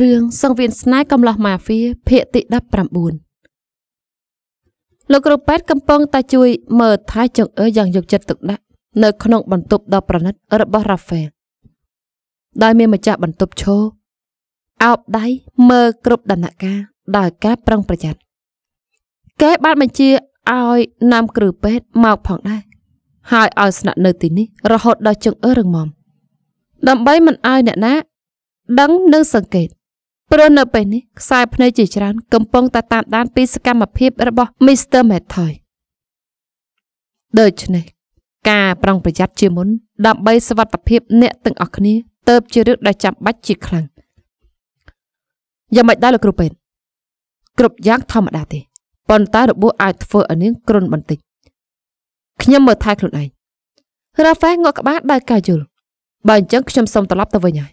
រឿងសង្វៀនស្នេហ៍កំឡោះម៉ាហ្វៀភាគទី19លោកគ្រូប៉ែតកំពុងតែជួយមើលថែចង្អើយ៉ាងយកចិត្តទុកដាក់នៅក្នុងបន្ទប់ដ៏ប្រណិតរបស់រ៉ាហ្វែលដោយមានម្ចាស់បន្ទប់ឈរអោបដៃមើលគ្រប់ដំណាក់កាលដោយការប្រុងប្រយ័ត្នគេបានបញ្ជាឲ្យនាំគ្រូពេទ្យមកផងដែរហើយឲ្យស្នាក់នៅទីនេះរហូតដល់ចង្អើរឹងមាំដើម្បីមិនឲ្យអ្នកណាដឹងនិងសង្កេតព្រោះនៅពេលនេះខ្សែភ្នែកជាច្រើនកំពុងតែតាមដានពីសកម្មភាពរបស់ Mr. Method ដូច្នេះការប្រុងប្រយ័ត្នជាមុនដើម្បីសុវត្ថិភាពអ្នកទាំងអស់គ្នាទៅជារឿងដែលចាំបាច់ជាខ្លាំងយ៉ាងម៉េចដែរលោកគ្រូពេទ្យគ្រប់យ៉ាងធម្មតាទេប៉ុន្តែរបួសអាចធ្វើឲ្យនាងគ្រុនបន្តិចខ្ញុំមើលថែខ្លួនឯងរ៉ាហ្វែលងក់ក្បាលដោយការយល់បើអញ្ចឹងខ្ញុំសូមត្រឡប់ទៅវិញហើយ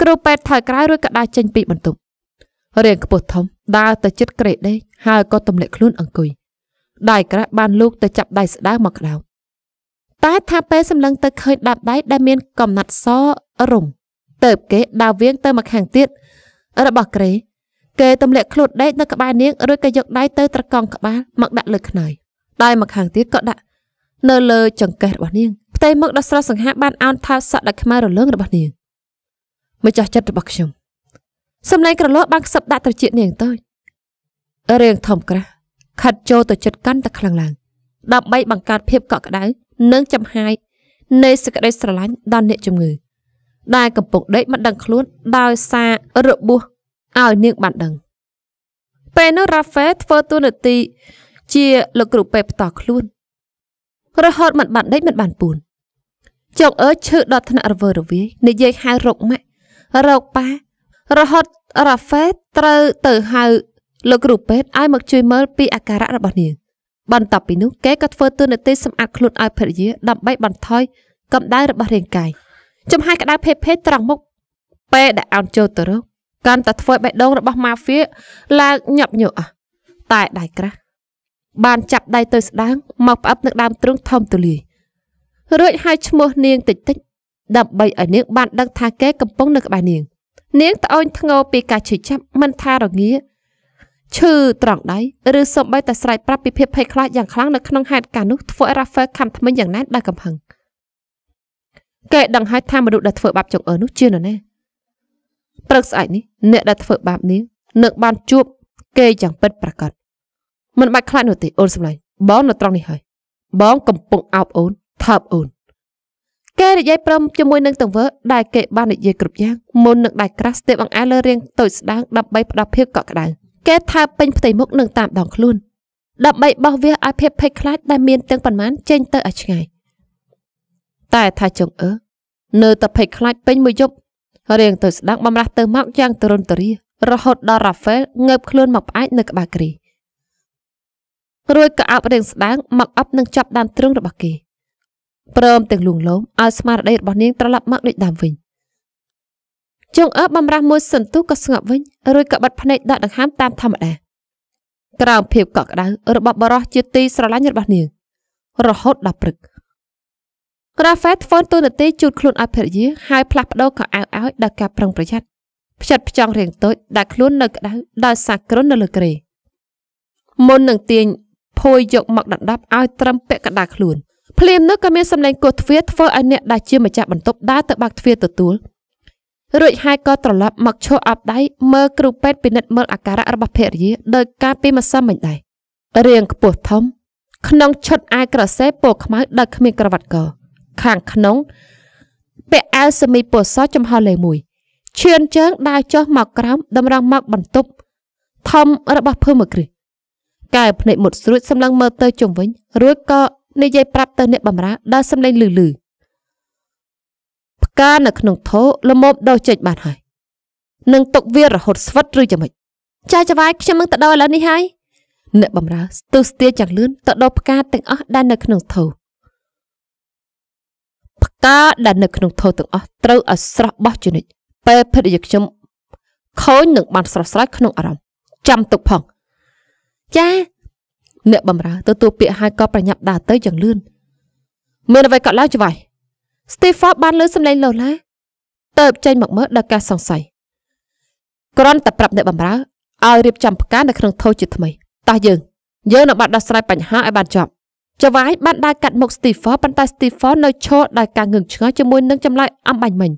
គ្រូពេទ្យថយក្រោយរួចក៏ដើរចេញពីបន្ទប់រាងខ្ពស់ធំ ដើរទៅជិតក្រេដេហើយក៏ទម្លាក់ខ្លួនអង្គុយដៃក្រាស់បានលោកទៅចាប់ដៃស្ដៅមកក្តោបតែថាពេលសម្លឹងទៅឃើញដាប់ដៃដែលមានកំណាត់សរំទៅគេដើរវៀងទៅមកខាងទៀតរបស់ក្រេគេទម្លាក់ខ្លួនដេកនៅក្បែរនាងរួចក៏យកដៃទៅត្រកង់ក្បាលមកដាក់លើខ្នើយដៃមកខាងទៀតក៏ដាក់នៅលើចង្កេះរបស់នាងផ្ទៃមុខដ៏ស្រស់សង្ហាបានអោនថើបសក់ដែលខ្មៅរលើងរបស់នាងម្ចាស់ចិត្តរបស់ខ្ញុំសំឡេងក្រលោះបានខ្សឹបដាក់ត្រចៀកនាងតូចរឿងធំក្រាស់ខិតចូលទៅចិត្តកាន់តែខ្លាំងឡើង ដើម្បីបង្កើតភាពកក់ក្ដៅនិងចំហាយនៃសេចក្តីស្រឡាញ់ដល់អ្នកជំងឺដែលកំពុងដេកមិនដឹងខ្លួនដោយសាររបួសឲ្យនាងបានដឹង ពេលនោះរ៉ាហ្វេធ្វើតួនាទីជាលោកគ្រូពេទ្យផ្ទាល់ខ្លួនរហូតមិនបានដេកមិនបានពួនចុកអើឈឺដល់ថ្នាក់រវើរវាយនិយាយហៅរោគម៉ាក់រោគប៉ះរហូតរ៉ាហ្វេត្រូវទៅហៅលោកគ្រូពេទ្យឲ្យមកជួយមើលពីអាការៈរបស់នាង បន្ទាប់ពីនោះគេក៏ធ្វើទូនាទីសម្អាតខ្លួនឲ្យភរិយាដើម្បីបន្ថយកម្ដៅរបស់រាងកាយចំហាយក្តៅភេភេត្រង់មុខពេលដែលអោនចូលទៅរកកាន់តែធ្វើបេះដូងរបស់ម៉ាហ្វៀឡើងញាប់ញក់តែដៃក្រាស់បានចាប់ដៃទៅស្ដាងមកផ្អឹបនឹងដើមទ្រូងធំទូលាយរួចហៅឈ្មោះនាងតិចតិចដើម្បីឲ្យនាងបានដឹងថាគេកំពុងនៅក្បែរនាង នាងត្អូញធ្ងរពីការឈឺចាប់មិនថារងាឈឺត្រង់ដៃឬសូម្បីតែស្រែកប្រាប់ពីភាពភ័យខ្លាចយ៉ាងខ្លាំងនៅក្នុងហេតុការណ៍នោះធ្វើឲ្យ Rafael ខំថ្មិញយ៉ាងណែនដល់កំហឹងគេដឹងហើយថាមនុស្សដែលធ្វើបាបចង្អើរនោះជានរណាព្រឹកស្អែកនេះអ្នកដែលធ្វើបាបនាងនឹងបានជួបគេយ៉ាងពិតប្រាកដមិនបាច់ខ្លាចនោះទេអូនសម្លាញ់បងនៅត្រង់នេះហើយបងកំពុងអោបអូនថើបអូនគេនិយាយព្រមជាមួយនឹងទង្វើ ដែលគេបាននិយាយគ្រប់យ៉ាងមុននឹងដាច់ក្រាស់ស្ទាបអង្អែលលើរាងតូចស្ដាងដើម្បីផ្ដោះភាពកក់ក្ដៅគេថាពេញផ្ទៃមុខនឹងតាមដងខ្លួនដើម្បីបោះវាឲ្យភាពភ័យខ្លាច ដែលមានទាំងប៉ុន្មានចេញទៅឲ្យឆ្ងាយតែថាចុងអើនៅតែភ័យខ្លាចពេញមួយយប់រាងតូចស្ដាងបំរាស់ទៅមកយ៉ាងទរនទរារហូតដល់រ៉ាហ្វែលងើបខ្លួនមកផ្អាច់នៅក្បាលគ្រីរួចក៏អាប់រាងស្ដាងមកអាប់នឹងចាប់ដើមទ្រូងរបស់គេព្រមទាំងលួងលោមឲ្យស្មារតីរបស់នាងត្រឡប់មកដូចដើមវិញជុងអើបំរាស់មួយសន្ទុះក៏ស្ងប់វិញរួចក៏បិទភ្នែកដកដង្ហើមតាមធម្មតាក្រោមភាពកក់ក្ដៅរបស់បរោះជាទីស្រឡាញ់របស់នាងរហូតដល់ព្រឹកក្រាហ្វេធ្វើទូនាទីជូតខ្លួនអភិរិយាហើយផ្លាស់ប្ដូរកៅអៅឲ្យដល់ការប្រុងប្រយ័ត្នផ្ចិត ផ្ចង់រាងតូចដាក់ខ្លួននៅក្ដៅដោយសាគ្រុននៅលើគ្រែមុននឹងទាញភួយយកមកដណ្ដប់ឲ្យត្រឹមពាក់កណ្ដាលខ្លួនភ្លាមនោះក៏មានសម្លេងគោះទ្វារធ្វើឲ្យអ្នកដែលជាម្ចាស់បន្ទប់ដើរទៅបើកទ្វារទទួលរួចហើយក៏ត្រឡប់មកឈរអាប់ដៃមើលគ្រូពេទ្យពិនិត្យមើលអាការៈរបស់ភរិយាដោយការពីម្សិលមិញដែររាងខ្ពស់ធំក្នុងឈុតអាវក្រសេពណ៌ខ្មៅដោយគ្មានក្រវ៉ាត់កខាងក្នុងពាក់អាវសមីពណ៌សចំហលេខ1ឈឿនជើងដើរចុះមកក្រោមតម្រង់មកបន្ទប់ធំរបស់ភើមឺគ្រឹះកែភ្នែកមុតស្រួចសម្លឹងមើលទៅជុំវិញរួចក៏និយាយប្រាប់ទៅអ្នកបម្រើដោយសំឡេងឮឮផ្កានៅក្នុងថូលមមដោះចេញបានហើយនឹងຕົកវារហូតស្វិតឬយ៉ាងម៉េចចាយចវាយខ្ញុំនឹងទៅដល់ឥឡូវនេះហើយ អ្នកបម្រើស្ទុះស្ទាយ៉ាងលឿនទៅដល់ផ្កាទាំងអស់ដែលនៅក្នុងថូផ្កាដែលនៅក្នុងថូទាំងអស់ត្រូវឲ្យស្រស់បោះជនិតពេលភរិយាខ្ញុំ ខូននឹងបានស្រស់ស្រាយក្នុងអារម្មណ៍ចាំទុកផងចាអ្នកបំរើទទួលពាក្យហើយក៏ប្រញាប់ដើរទៅយ៉ាងលឿនមានអ្វីកើតឡើងច្វាយស្ទីហ្វបបានលើសម្លេងលោឡាតើបចេញមកមើលដល់ការសង្ស័យគ្រាន់តែប្រាប់អ្នកបំរើឲ្យរៀបចំផ្កានៅក្នុងថូជាថ្មីតោះយើងយើងនឹងបានដោះស្រាយបញ្ហាឲ្យបានចប់ចវាយបានដើរកាត់មុខស្ទីហ្វប៉ុន្តែស្ទីហ្វនៅឈរដោយការងឿងឆ្ងល់ជាមួយនឹងចម្លើយអំបញ្ញមិញ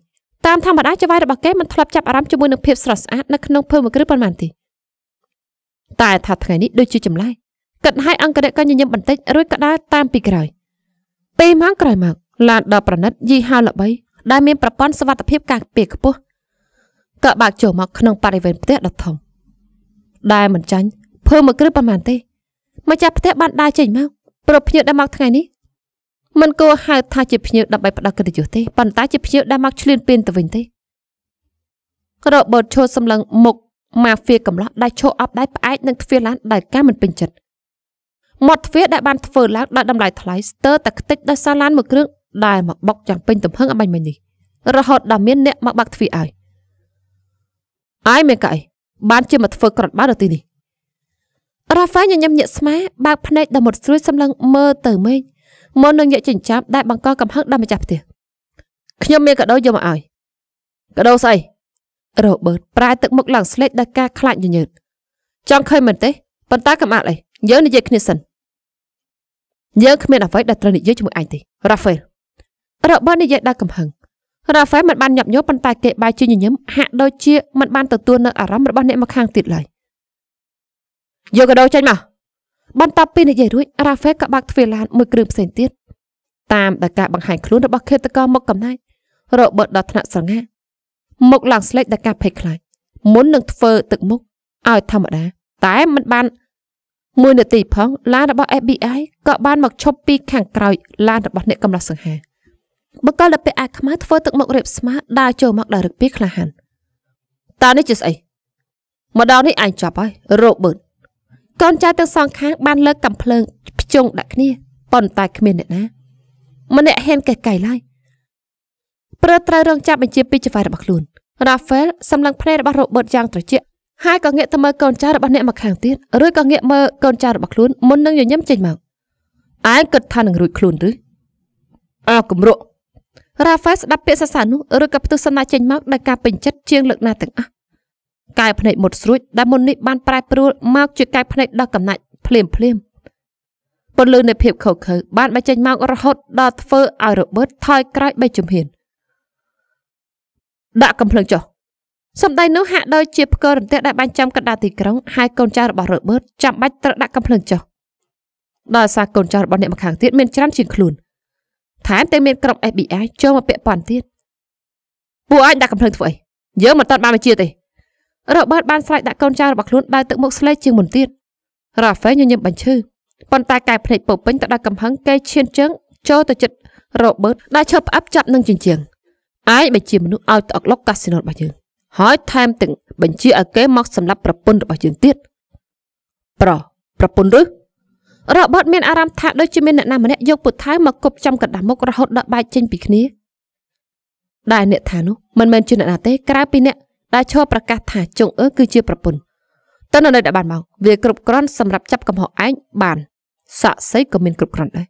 តាមធម្មតាចវាយរបស់គេមិនធ្លាប់ចាប់អារម្មណ៍ជាមួយនឹងភាពស្រស់ស្អាតនៅក្នុងភើមួយគ្រឹះប៉ុន្មានទេតែថាថ្ងៃនេះដូចជាចម្លែកគិតឲ្យអង្គរៈក៏ញញឹមបន្តិចរួចក៏ដើរតាមពីក្រោយពេលម៉ោងក្រោយមកឡានដ៏ប្រណិតយីហោល្បីដែលមានប្រព័ន្ធសុវត្ថិភាពការពារខ្ពស់ក៏បើកចូលមកក្នុងបរិវេណផ្ទះដ៏ធំដែលមិនចាញ់ភើមួយគ្រឹះប៉ុន្មានទេមកចាប់ផ្ទះបានដើរចេញមកប្រពភ្នៀវដែលមកថ្ងៃនេះមិនគួរហៅថាជាភ្នៀវដើម្បីផ្ដោះកិត្តិយសទេប៉ុន្តែជាភ្នៀវដែលមកឆ្លៀនពៀនទៅវិញទេរបូតឈោសម្លឹងមុខម៉ាហ្វៀកំឡោះដែលឈោអប់ដែលផ្អែកនឹងទ្វារឡាន ដែលការមិនពេញចិត្តមាត់ទ្វារដែលបានធ្វើឡើងដោយតម្លៃថ្លៃស្ទើរតែខ្ទេចដោយសារឡានមួយគ្រឿងដែលមកបុកយ៉ាងពេញទំហឹងអបាញ់មិញនេះរហូតដល់មានអ្នកមកបាក់ទ្វារឲ្យអាយមេកៃបានជាមកធ្វើក្រត់បាល់នៅទីនេះរ៉ាហ្វែលញញឹមញាក់ស្មាបើកភ្នែកដល់មុតស្រួយសម្លឹងមើលទៅមេឃមុននឹងញាក់ចិញ្ចាប់ដែលបង្កកំហឹងដល់ម្ចាស់ផ្ទះខ្ញុំមានកដោយកមកឲ្យកដោស្អីរ៉ូបឺតប្រែទឹកមុខឡើងស្លេកដោយការខ្លាចញញើតចង់ឃើញមែនទេប៉ុន្តែកំអាក់អីយើងនិយាយគ្នាសិនយើងគ្មានអ្វីដែលត្រូវនិយាយជាមួយឯងទេរ៉ាហ្វែលរបបនិយាយដល់កំហឹងរ៉ាហ្វែលមិនបានញាប់ញ័រប៉ុន្តែគេបែរជាញញឹមហាក់ដូចជាមិនបានទទួលនៅអារម្មណ៍របស់អ្នកមកខាងទៀតឡើយយកកដោចេញមកបន្ទាប់ពីនិយាយរួចរ៉ាហ្វែលក៏បាក់ទ្វារឡានមួយគ្រឿងផ្សេងទៀតតាមដែលការបង្ហាញខ្លួនរបស់ឃាតករមកកំណាយរបបដល់ថ្នាក់ស្រងាមុខឡើងស្លេកដល់ការភ័យខ្លាចមុននឹងធ្វើទឹកមុខឲ្យធម្មតា តែមិនបានមួយនាទីផងឡានរបស់ FBI ក៏បានមកឈប់ពីខាងក្រោយឡានរបស់អ្នកកំឡោះសង្ហាបកលដល់ពាក់អាខ្មៅធ្វើទឹកមុខរៀបស្មាដើរចូលមកដល់រឹកពីក្លាហានតើនេះជាស្អីមកដល់នេះឯងចាប់ហើយរ៉ូបឺតកូនចៅទាំងសងខាងបាន លើកកំភ្លើងភ្ជុងដាក់គ្នាប៉ុន្តែគ្មានអ្នកណាម្នាក់ហ៊ានកេះកៃឡើយព្រឺត្រូវរងចាប់បញ្ជាពីចៅហ្វាយរបស់ខ្លួនរ៉ាហ្វែលសម្លឹងភ្នែករបស់រ៉ូបឺតយ៉ាងត្រជាក់ហើយក៏ងាកទៅមើលកូនចៅរបស់អ្នកមកខាងទៀតរួចក៏ងាកមើលកូនចៅរបស់ខ្លួនមុននឹងញញឹមចេញមកឯងគិតថានឹងរួចខ្លួនឬអាគម្រក់រ៉ាហ្វែលស្ដាប់ពាក្យសរសើរនោះឬក៏ផ្ទុះសន្លាចេញមកដោយការពេញចិត្តជាងលើកណាទាំងអស់កាយភ្នែកមុតស្រួចដែលមុននេះបានប្រែប្រួលមកជា កាយភ្នែកដ៏កំណាច់ភ្លាមភ្លាមពន្លឺនៃភាពខុសខើ បានបញ្ចេញមករហូតដល់ធ្វើឲ្យរ៉ូបឺតថយក្រោយបីជំហានដាក់កំភ្លើងចុះសម្ដីនោះហាក់ដូចជាផ្គររន្ទះដែលបាញ់ចំកណ្ដាលទីក្រុងហើយកូនចៅរបស់រ៉ូបឺតចាំបាច់ត្រូវដាក់កំភ្លើងចុះដោយសារកូនចៅរបស់អ្នកម្ខាងទៀតមានច្រើនជាងខ្លួនថែមទាំងមានក្រុម FBI ចូលមកពាក់ព័ន្ធទៀតពួកអាចដាក់កំភ្លើងធ្វើអីយើងមិនទាន់បានបញ្ជាទេរ៉ូបឺតបានស្រែកដាក់កូនចៅរបស់ខ្លួនដើរទឹកមុខស្លេកជាងមុនទៀតរ៉ាហ្វេញញឹមបញ្ឈឺប៉ុន្តែកែភ្នែកពោពេញទៅដល់កំហឹងគេឈានជើងចូលទៅចិត្តរ៉ូបឺតដែលឈប់ផ្អាប់ចាប់នឹងជាជាងអាយបើជាមនុស្សឲ្យតអកលុកកាស៊ីណូរបស់យើងហើយថែមទាំងបញ្ជាឲ្យគេមកសម្លាប់ប្រពន្ធរបស់យើងទៀតប្រប្រពន្ធឬរបត់មានអារម្មណ៍ថាដូចជាមានអ្នកណាម្នាក់យកពុថៅមកគប់ចំកណ្ដាស់មុខរហូតដល់បែកចេញពីគ្នាដែលអ្នកថានោះមិនមែនជាអ្នកណាទេក្រៅពីអ្នកដែលឈរប្រកាសថាចុងអឺគឺជាប្រពន្ធតើនៅដែលបានមកវាគ្រប់គ្រាន់សម្រាប់ចាប់កំហុសឯងបានសាក់សីក៏មានគ្រប់គ្រាន់ដែរ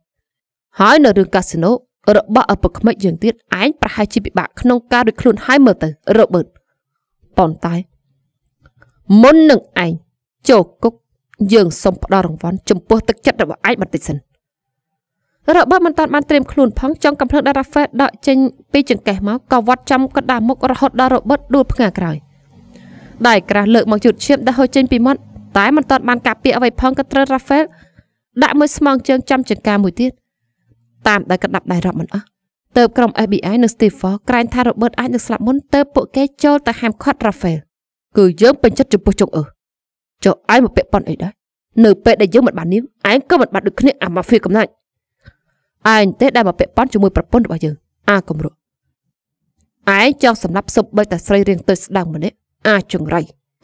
ហើយនៅរឿងកាស៊ីណូរបស់ឪពុកក្មេកយើងទៀតឯងប្រហែលជាពិបាកក្នុងការរួចខ្លួនហើយមើលទៅរ៉ូបឺតប៉ុន្តែមុននឹងឯងចូលគុកយើងសូមផ្ដល់រង្វាន់ចំពោះទឹកចិត្តរបស់ឯងបន្តិចសិនរបបមិនតាន់បានត្រៀមខ្លួនផងចង់កំភ្លើងដារ៉ាហ្វេដកចេញពីចង្កេះមកក៏វត្តចំកណ្ដាលមុខរហូតដល់របត់ដួលផ្ងាក្រោយដៃក្រាស់លើកមកយុទ្ធឈាមដែលហូរចេញពីមាត់តែមិនតាន់បានការពារអ្វីផងក៏ត្រូវរ៉ាហ្វេលដាក់មួយស្មងជើងចំចង្កាមួយទៀតតាមដែលកណ្ដាប់ដៃរាប់មិនអស់ទៅក្រុម FBI និង Stephen ក្រែងថារ៉ូបឺតអាចនឹងស្លាប់មុនទៅពួកគេចូលទៅហាមឃាត់ Rafael គឺយើងពេញចិត្តចំពោះជុកអឺចុះឯងមកពាក់ប៉ុនអីដែរនៅពេលដែលយើងមិនបាននាងឯងក៏មិនបានដូចគ្នាអាម៉ាហ្វីកំណាច់ឯងទេដែលមកពាក់ប៉ុនជាមួយប្រពន្ធរបស់យើងអាគំរក់ឯងចង់សម្រាប់សុបបីតាស្រីរៀងទៅស្ដាំម្នាក់អាចង្រៃ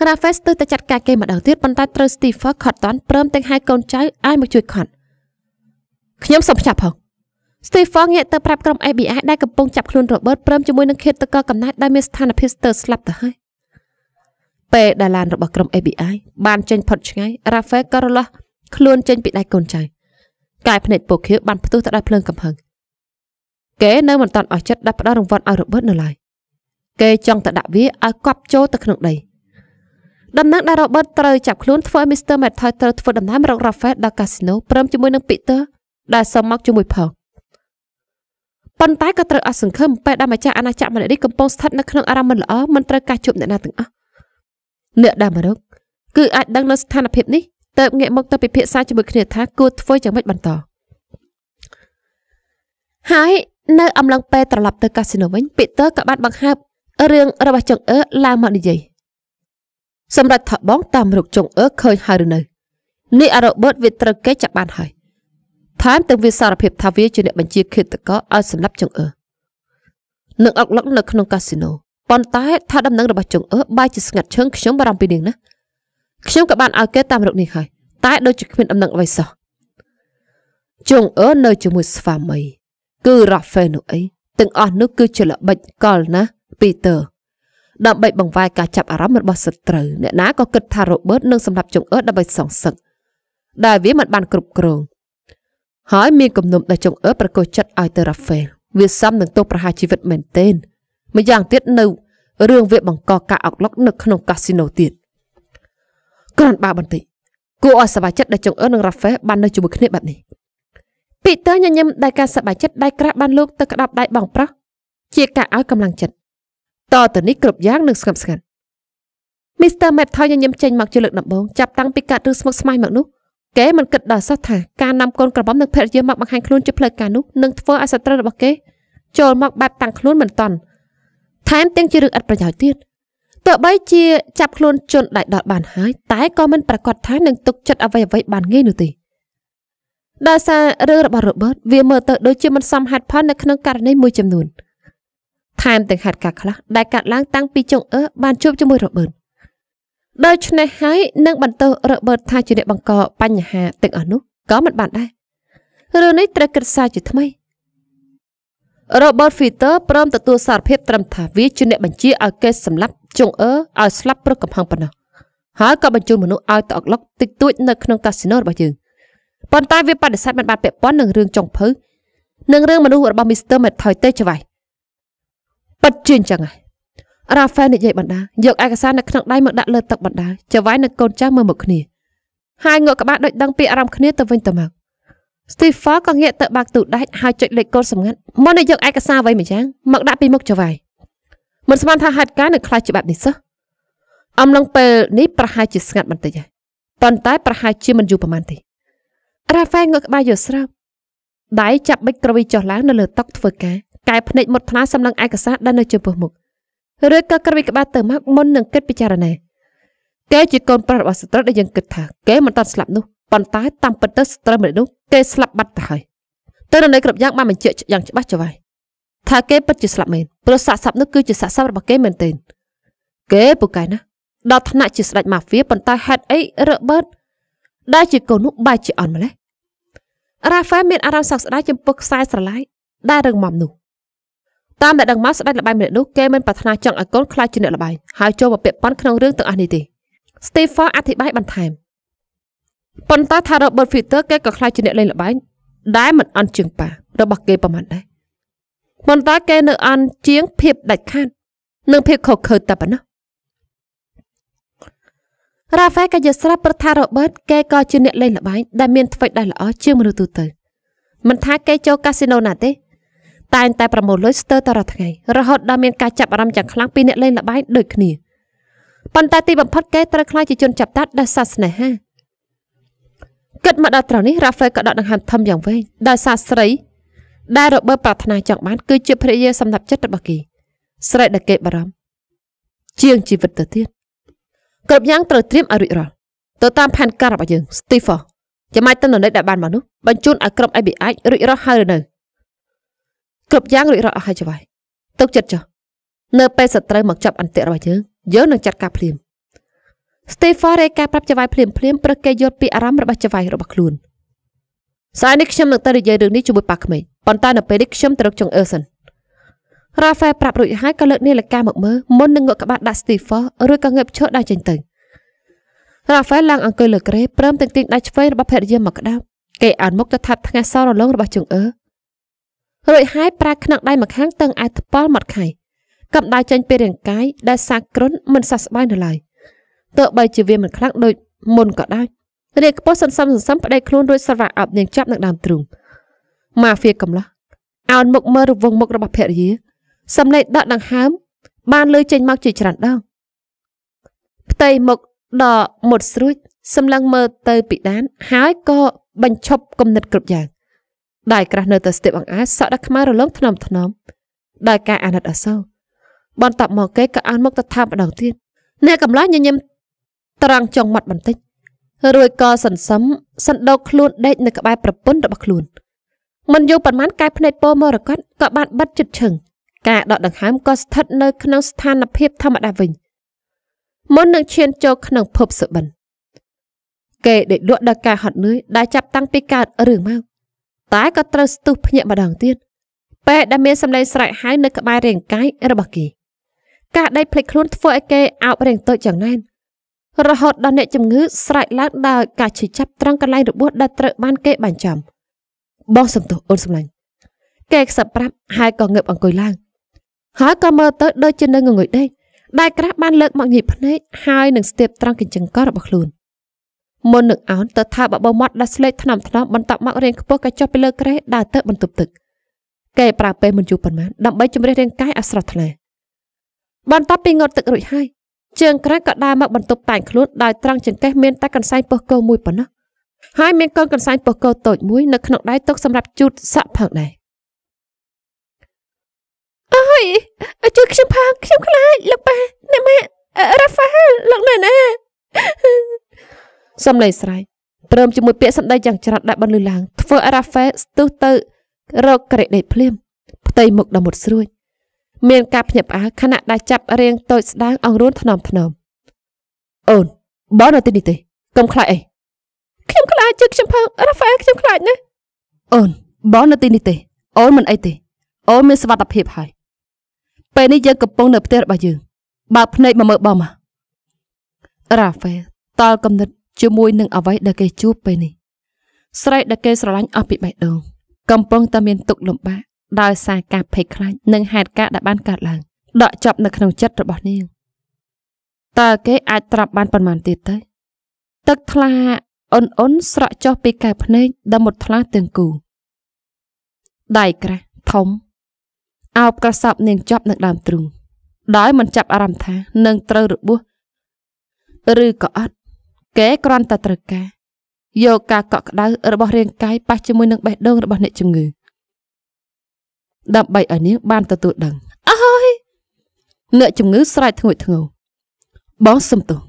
រ៉ាហ្វេស្ទើរតែចាត់ការគេម្ដងទៀតប៉ុន្តែត្រូវស្ទីហ្វឺខត់តាន់ព្រមទាំងហៅកូនចៅឲ្យមកជួយខត់ខ្ញុំសូមផ្ញើផង Stephen ងាកទៅប្រាប់ក្រុម FBI ដែលកំពុងចាប់ខ្លួន Robert ព្រមជាមួយនឹងឃាតករកំណត់ដែលមានស្ថានភាពស្ទើរស្លាប់ទៅហើយពេលដែលឡានរបស់ក្រុម FBI បានចេញផុតឆ្ងាយ Rafael ក៏រលាស់ខ្លួនចេញពីដៃកូនចៅកាយភ្នែកពូខៀវបានផ្ទុះទៅដោយភ្លើងកំហឹងគេនៅមិនតាន់អស់ចិត្តដាក់ផ្ដល់រង្វាន់ឲ្យ Robert នៅឡើយគេចង់ទៅដាក់វាឲ្យកប់ចូលទៅក្នុងដីដំណឹងដែល Robert ត្រូវចាប់ខ្លួនធ្វើឲ្យ Mr. Matthew ត្រូវធ្វើដំណើរមករក Rafael ដល់កាស៊ីណូព្រមជាមួយនឹង Peter ដែលសុំមកជាមួយផងប៉ុន្តែក៏ត្រូវអត់សង្ឃឹមពេលដែលម្ចាស់អាណាចក្រម្នាក់នេះកំពុងស្ថិតនៅក្នុងអារម្មណ៍មិនល្អមិនត្រូវការជួបអ្នកណាទាំងអស់អ្នកដែលមករកគឺអាចដឹងនៅស្ថានភាពនេះតើបងាកមកទៅពិភាក្សាជាមួយគ្នាថាគួរធ្វើយ៉ាងម៉េចបន្តហើយនៅអំឡុងពេលត្រឡប់ទៅកាស៊ីណូវិញពីទ័រក៏បានបង្ហើបរឿងរបស់ចុងអឺឡើងមកនិយាយសម្រាប់ថបងតាមរុកចុងអឺឃើញហើយឬនៅនេះអារ៉ូបឺតវាត្រូវគេចាប់បានហើយថែមទាំងវាសារភាពថាវាជាអ្នកបញ្ជាឃាតករឲ្យសម្លាប់ចង្អើនឹងអុកលឹកនៅក្នុងកាស៊ីណូប៉ុន្តែថាដំណឹងរបស់ចង្អើបែរជាស្ងាត់ឈឹងខ្ញុំបារម្ភពីនាងណាខ្ញុំក៏បានឲ្យគេតាមរកនាងហើយ តែដូចជាគ្មានដំណឹងអ្វីសោះចង្អើនៅជាមួយស្វាមីគឺរ៉ាហ្វេនោះអីទាំងអស់នោះគឺជាល្បិចកលណាពីទ័រដើម្បីបង្វែរការចាប់អារម្មណ៍របស់សត្រូវអ្នកណាក៏គិតថារ៉ូបឺតនឹងសម្រាប់ចង្អើដើម្បីសងសឹកដែលវាមិនបានគ្រប់គ្រងហើយមានគំនុំដែលចង្អើប្រកុសចិត្តឲ្យទៅរ៉ាហ្វេលវាសមនឹងទោសប្រហារជីវិតមែនទែនម្យ៉ាងទៀតនៅរឿងវាបង្កការអុកឡុកនៅក្នុងកាស៊ីណូទៀតក្រាន់បើបន្តិចគួរឲ្យសប្បាយចិត្តដែលចង្អើនឹងរ៉ាហ្វេលបាននៅជាមួយគ្នាបែបនេះពីតើញញឹមដែលការសប្បាយចិត្តដៃក្រាស់បានលោកទៅក្តាប់ដៃបងប្រុសជាការឲ្យកម្លាំងចិត្តតទៅនេះគ្រប់យ៉ាងនឹងស្ងប់ស្ងាត់មីស្ទ័រមេតថយញញឹមចេញមកជាលើកដំបូងចាប់តាំងពីកាត់ឬស្មុកស្មាញមកនោះគេមិនគិតដល់សោះថាការនាំកូនក្រមុំនិងភរិយាមកបង្ហាញខ្លួនជាផ្លូវការនោះនឹងធ្វើឲ្យសត្រូវរបស់គេចូលមកបែបតាំងខ្លួនមិនតន់ថែមទាំងជារឿងឥតប្រយោជន៍ទៀតទោះបីជាចាប់ខ្លួនជនដែលដកបានហើយតែក៏មិនប្រកាសថានឹងទុកចិត្តអ្វីអ្វីបានងាយនោះទេដោយសាររឿងរបស់រ៉ូបឺតវាមើលទៅដូចជាមិនសមហេតុផល នៅក្នុងករណីមួយចំនួនថែមទាំងហេតុការណ៍ខ្លះដែលកាត់ឡើងតាំងពីចុងអឺបានជួបជាមួយរ៉ូបឺតដូច្នេះហើយនឹងបន្តរបើតថាជាអ្នកបង្ក បញ្ហាទាំងអស់នោះក៏មិនបានដែររឿងនេះត្រូវគិតសាជាថ្មី Robert Fitter ព្រមទទួលសារភាពត្រឹមថាវាជាអ្នកបញ្ជាឲ្យគេសម្លាប់ចុងអឺឲ្យស្លាប់ព្រឹកកំហឹងប៉ុណ្ណោះហើយក៏បញ្ជូនមនុស្សឲ្យតអកឡុកតិចតួចនៅក្នុងកាស៊ីណូរបស់យើងប៉ុន្តែវាបដិសេធមិនបានពាក់ព័ន្ធនឹងរឿងចុងភៅនិងរឿងមនុស្សរបស់ Mr. Method ទេច្វៃប៉ិតជាអញ្ចឹងហើយរ៉ាហ្វែលនិយាយបណ្ដាយកឯកសារនៅក្នុងដៃមកដាក់លើទឹកបណ្ដាចៅហ្វាយនិងកូនចៅមើលមកគ្នាហើយងក់ក្បាលដូចដឹងពីអារម្មណ៍គ្នាទៅវិញទៅមកស្ទីហ្វាក៏ងាកទៅបាក់ទូដាច់ហើយចុចលេខកូដសម្ងាត់មុននឹងយកឯកសារអ្វីម្យ៉ាងមកដាក់ពីមុខចៅហ្វាយមិនស្មានថាហេតុការណ៍នឹងខ្លាចច្បាប់នេះសោះអំឡុងពេលនេះប្រហែលជាស្ងាត់បន្តិចហើយប៉ុន្តែប្រហែលជាមិនយូរប៉ុន្មានទេរ៉ាហ្វែលងក់ក្បាលយល់ស្រាប់ដៃចាប់បិចក្រវីចុះឡើងនៅលើតុធ្វើការកែភ្នែកមុតថ្លាសម្លឹងឯកសារដែលនៅចំពោះមុខឬក៏ក្រវិលក្បាលទៅមកមុននឹងគិតពិចារណាគេជាកូនប្រុសរបស់ស្ត្រីដែលយើងគិតថាគេមិនតាន់ស្លាប់នោះប៉ុន្តែតាមពិតទៅស្ត្រីម្នាក់នោះគេស្លាប់បាត់ទៅហើយទិន្នន័យគ្រប់យ៉ាងបានបញ្ជាក់យ៉ាងច្បាស់ចង្វាយថាគេពិតជាស្លាប់មែនព្រោះសាកសពនោះគឺជាសាកសពរបស់គេមែនទែនគេពូកែណាស់ដល់ថ្នាក់ជាស្ដេចម៉ាហ្វៀប៉ុន្តែហេតុអីរើបឺតដែលជាកូននោះបែរជាអន់ម្លេះរ៉ាហ្វែលមានអារម្មណ៍សោកស្ដាយចំពោះខ្សែស្រឡាយដែលរឹងមាំនោះតាមដែលដឹងមកស្ដេចលបែងម្នាក់នោះគេមិនប្រាថ្នាចង់ឲ្យកូនខ្លាចជាអ្នកលបែងហើយចូលមកពាក់ព័ន្ធក្នុងរឿងទាំងអស់នេះទេស្ទីហ្វអធិប្បាយបន្ថែមប៉ុន្តែថា Robert Peter គេក៏ខ្លាចជាអ្នកលេងលបែងដែលមិនអន់ជាងប៉ារបស់គេប្រហែលដែរប៉ុន្តែគេនៅអន់ជាងភាពដាច់ខាតនិងភាពខកខើតែប៉ុណ្ណោះរ៉ាហ្វែលក៏យល់ស្រាប់ប្រថារ៉ូបឺតគេក៏ជាអ្នកលេងល្បែងដែលមានធ្វើដែរល្អជាងមនុស្សទូទៅមិនថាគេចូលកាស៊ីណូណាទេតែងតែប្រមូលលុយស្ទើរតរាល់ថ្ងៃរហូតដល់មានការចាប់អារម្មណ៍យ៉ាងខ្លាំងពីអ្នកលេងល្បែងដូចគ្នាប៉ុន្តែទីបំផុតគេត្រូវខ្លាចជាជនចាប់តាត់ដោយសារស្នេហាគិតមកដល់ត្រូវនេះរ៉ាហ្វែលក៏ដកដង្ហើមធំយ៉ាងវែងដោយសារស្រីដែលរបើប្រាថ្នាចង់បានគឺជាភរិយាសម្រាប់ចិត្តរបស់គេស្រែកដល់គេបារម្ភជាងជីវិតទៅទៀតគ្រប់យ៉ាងត្រូវត្រៀមឲ្យរួចរាល់ទៅតាមផែនការរបស់យើង Steve ចាំអាចទៅនៅនេះដែលបានមកនោះបញ្ជូនឲ្យក្រុម FBI រួចរាល់ហើយឬនៅគ្រប់យ៉ាងរួចរាល់អស់ហើយចុះហើយទុកចិត្តចុះនៅពេលសត្រូវមកចាប់អន្ទាក់របស់យើងយើងនឹងចាត់ការភ្លាមស្តេហ្វារ៉េការប្រាប់ចៅវាយភ្លាមភ្លាមព្រឹកគេយល់ពីអារម្មណ៍របស់ចៅវាយរបស់ខ្លួនស្អែកនេះខ្ញុំនឹងទៅនិយាយរឿងនេះជាមួយប៉ាក្មេងប៉ុន្តែនៅពេលនេះខ្ញុំទៅរកចុងអឺសិនរ៉ាហ្វែលប្រាប់រួចហើយក៏លើកនាឡិកាមកមើលមុននឹងងក់ក្បាលដាក់ស្ទីហ្វឬក៏ងើបឈរដើរចេញទៅរ៉ាហ្វែលឡើងអង្គុយលើក្រេព្រមទាំងទាញដៃឆ្វេងរបស់ភរិយាមកក្តាប់គេអានមុខទៅថាប់ថ្ងៃសររលងរបស់ចុងអឺរួចហើយប្រើខ្នងដៃម្ខាងតឹងអាវថ្ពាល់មាត់ខៃកម្ដៅចេញពីរាងកាយដែលសាក់ក្រុនមិនសះស្បើយនៅឡើយទោះបីជាវាមិនខ្លាំងដូចមុនក៏ដោយរាជខ្ពស់សន្សំសន្សំប្តីខ្លួនរួចស្រវាក់អាប់នាងចាប់នឹងដើមទ្រូងម៉ាហ្វៀកំឡោះអោនមុខមើលរវងមុខរបស់ភរិយាសំឡេងដកដង្ហើមបានលើចេញមកជាច្រើនដងផ្ទៃមុខដកមុតស្រួចសម្លឹងមើលទៅពីដាន ហើយក៏បញ្ឈប់គំនិតគ្រប់យ៉ាងដៃក្រាស់នៅតែស្ទាបអង្អាចសក់ដាក់ខ្មៅរលងថ្នមថ្នមដោយការអាណិតអាសូរបន្ទាប់មកគេក៏អានមុខទៅថាម្ដងទៀតអ្នកកំឡាញញឹមត្រង់ចុងមាត់បន្តិចរួចក៏សន្សឹមសណ្ដោកខ្លួនដេកនៅក្បែរប្រពន្ធរបស់ខ្លួនមិនយូរប៉ុន្មានកាយភ្នែកពោមរកតក៏បានបិទជិតឈឹងការដកដង្ហើមក៏ស្ថិតនៅក្នុងស្ថានភាពធម្មតាវិញមុននឹងឈានចូលក្នុងភពសុបិនគេដេកលក់ដល់ការហត់នឿយដែលចាប់តាំងពីកើតរឿងមកតែក៏ត្រូវស្ទុះភ្ញាក់ម្ដងទៀតពេលដែលមានសម្លេងស្រែកហៅនៅក្បែររាងកាយរបស់គេការដេកភ្លេចខ្លួនធ្វើឲ្យគេអោបរាងតូចយ៉ាងណែនរហូតដល់អ្នកជំងឺស្រែកឡើងដោយការឈឺចាប់ត្រង់កន្លែងរបួសដែលត្រូវបានគេបាញ់ចំបងសំទោសអូនសម្លាញ់គេខ្សឹបប្រាប់ហើយក៏ងើបអង្គុយឡើងហើយក៏មើលទៅដូចជានៅងងុយដេកដែលក្រាស់បានលើកមកញីភ្នែកហើយនឹងស្ទាបត្រង់កញ្ចឹងករបស់ខ្លួនមុននឹងអោនទៅថាបបោមាត់ដាស់ស្លេកថ្នមថ្នមបន្ទាប់មករៀងខ្ពស់ក៏ចុះពីលើក្រេះដើរទៅបន្ទប់ទឹកគេប្រើពេលមិនយូរប៉ុន្មានដើម្បីជំរះរាងកាយឲ្យស្រស់ថ្លាបន្ទាប់ពីងត់ទឹករួចហើយជើងក្រៅក៏ដើរមកបន្ទប់តែងខ្លួនដោយត្រង់ចង្កេះមានតែកន្សែងពស់កោមួយប៉ុណ្ណោះហើយមានកូនកន្សែងពស់កោតូចមួយនៅក្នុងដៃទុកសម្រាប់ជូតសក់ផងដែរអើយជួយខ្ញុំផងខ្ញុំខ្លាចលោកប៉ាអ្នកម៉ារ៉ាហ្វាលោកណែណាសំឡេងស្រែកព្រមជាមួយពាក្យសម្ដីយ៉ាងច្រត់ដែលបន្លឺឡើងធ្វើឲ្យរ៉ាហ្វែលស្ទុះទៅ រកក្រេដេតភ្លាមផ្ទៃមុខដ៏មុតស្រួយ មានការភ្ញាក់ផ្អើលខណៈដែលចាប់រៀងតូចស្ដាងអង្រួនថ្នមថ្នមអូនបើនៅទីនេះទេកុំខ្លាចអីខ្ញុំខ្លាចជឹកខ្ញុំផឹងរ៉ាហ្វែលខ្ញុំខ្លាចណាស់អូនបើនៅទីនេះទេ អូនមិនអីទេអូនមានសុវត្ថិភាពហើយ ពេលនេះយើងកំពុងនៅផ្ទះរបស់យើងបើភ្នែកមកមើលបងមករ៉ាហ្វែលតល់កំណត់ជាមួយនឹងអ្វីដែលគេជួបពេលនេះ ស្រីដែលគេស្រឡាញ់អស់ពីបេះដូងកំពុងតែមានទុក្ខលំបាកដោយសារការភ័យខ្លាចនិងហេតុការណ៍ដែលបានកើតឡើងដកជាប់នៅក្នុងចិត្តរបស់នាងតើគេអាចត្រាប់បានប៉ុន្មានទៀតទៅទឹកថ្លាអ៊ុនអ៊ុនស្រក់ចុះពីកែវភ្នែកដល់មុតថ្លាទាំងគូដៃក្រាស់ធំអោបក្រសប់នាងជាប់នឹងដើមទ្រូងដោយមិនចាប់អារម្មណ៍ថានឹងត្រូវរបួសឬក៏អត់គេគ្រាន់តែត្រូវការយកការកក់ក្ដៅរបស់រាងកាយប៉ះជាមួយនឹងបេះដូងរបស់អ្នកជំងឺដើម្បីឲ្យនាងបានទទួលដឹងអើយអ្នកជំងឺស្រែកធ្ងួយធ្ងោបងសំទោស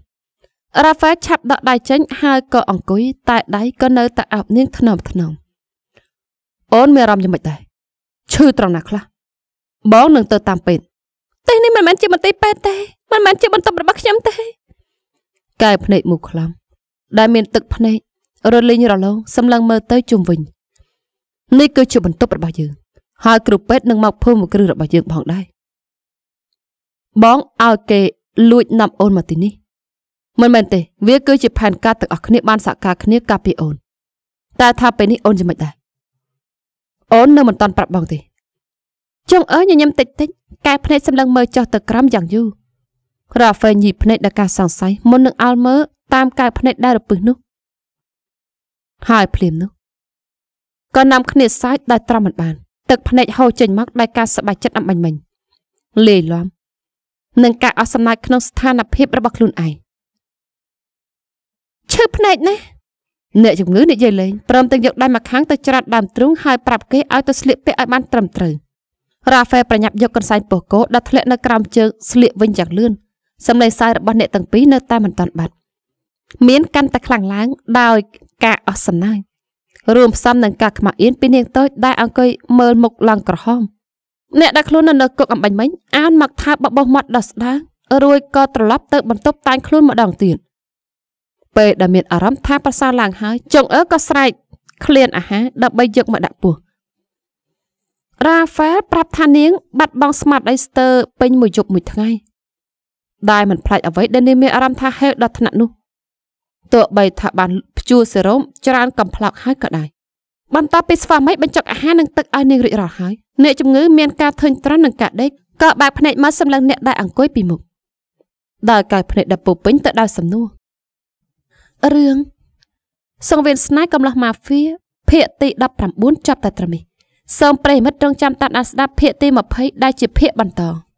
រ៉ាហ្វែលឆាប់ដកដៃចេញហើយក៏អង្គុយតែដៃក៏នៅតែអាប់នាងថ្នមថ្នមអូនមានអារម្មណ៍យ៉ាងម៉េចដែរឈឺត្រង់ណាខ្លះបងនឹងទៅតាមពេទ្យទីនេះមិនមែនជាមន្ទីរពេទ្យទេមិនមែនជាបន្ទប់របស់ខ្ញុំទេកែភ្នែកមូខ្លំដែលមានទឹកភ្នែករលីងរលោងសម្លឹងមើលទៅជុំវិញនេះគឺជាបន្ទប់របស់យើងហើយគ្រូពេទ្យនឹងមកភូមិមកគ្រឹះរបស់យើងផងដែរបងឲ្យគេលួចនាំអូនមកទីនេះមិនមែនទេវាគឺជាផែនការទាំងអស់គ្នាបានសហការគ្នាការពារអូន តែ ថាពេលនេះអូនយ៉ាងម៉េចដែរអូននៅមិនតាន់ប្រាប់បងទេចុងអើញញញឹមតិចតិចកែភ្នែកសម្លឹងមើលចុះទៅក្រោមយ៉ាងយូរក្រាហ្វេញីភ្នែកដល់ការសង្ស័យមុននឹងអល់មើតាមកៅភ្នែកដែលរពឹសនោះហើយភ្លាមនោះក៏នាំគ្នាសាច់ដោយត្រាំមិនបានទឹកភ្នែកហូរចេញមកដោយការសប្បាយចិត្តអំបញ្ញមិញលាយលំនឹងការអស់សំណាចក្នុងស្ថានភាពរបស់ខ្លួនឯងឈឺភ្នែកណាស់អ្នកជំងឺនិយាយលេងព្រមទាំងយកដៃមកខាងទៅច្រាត់ដើមទ្រូងហើយប្រាប់គេឲ្យទៅស្លៀកពាក់ឲ្យបានត្រឹមត្រូវរ៉ាហ្វែលប្រញាប់យកកន្សែងពោះគោដាក់ធ្លាក់នៅក្រោមជើងស្លៀកវិញយ៉ាងលឿនសម្លេងសើចរបស់អ្នកទាំងពីរនៅតែមិនទាន់បាត់មានកាន់តែខ្លាំងឡើងដោយការអស់សំណើចរួមផ្សំនឹងការខ្មាស់អៀនពីនាងតូចដែលអង្គុយមើលមុខឡើងក្រហមអ្នកដែលខ្លួននៅលើគុកអំបញ្ញមិញអានមកថាបបោះមាត់ដល់ស្ដាងរួចក៏ត្រឡប់ទៅបន្ទប់តាញខ្លួនម្ដងទៀតពេលដែលមានអារម្មណ៍ថាប្រសើរឡើងហើយចុងអើក៏ស្រែកឃ្លានអាហារដើម្បីយកមកដាក់ពោះរ៉ាហ្វែលប្រាប់ថានាងបាត់បង់ស្មារតីស្ទើរពេញមួយយប់មួយថ្ងៃដែលមិនផ្លាច់អ្វីដែលនាងមានអារម្មណ៍ថាហេវដល់ថ្នាក់នោះទោះបីថាបានព្យួរសេរ៉ូមច្រើន កំផ្លោកហើយក៏ដោយបន្ទាប់ពីស្វាមីបញ្ចុកអាហារនិងទឹកឲ្យនាងរួចរាល់ហើយអ្នកជំងឺមានការធុញទ្រាន់នឹងការដេកក៏បើកភ្នែកមកសម្លឹងអ្នកដែលអង្គុយពីមុខដល់កាយភ្នែកដពុពេញទៅដោយសំណួររឿងសង្វៀនស្នេហ៍កំឡោះម៉ាហ្វៀភាគទី19ចប់តែត្រឹមនេះសូមប្រិមិត្តរងចាំតាមដានស្ដាប់ភាគទី20ដែលជាភាគបន្ត។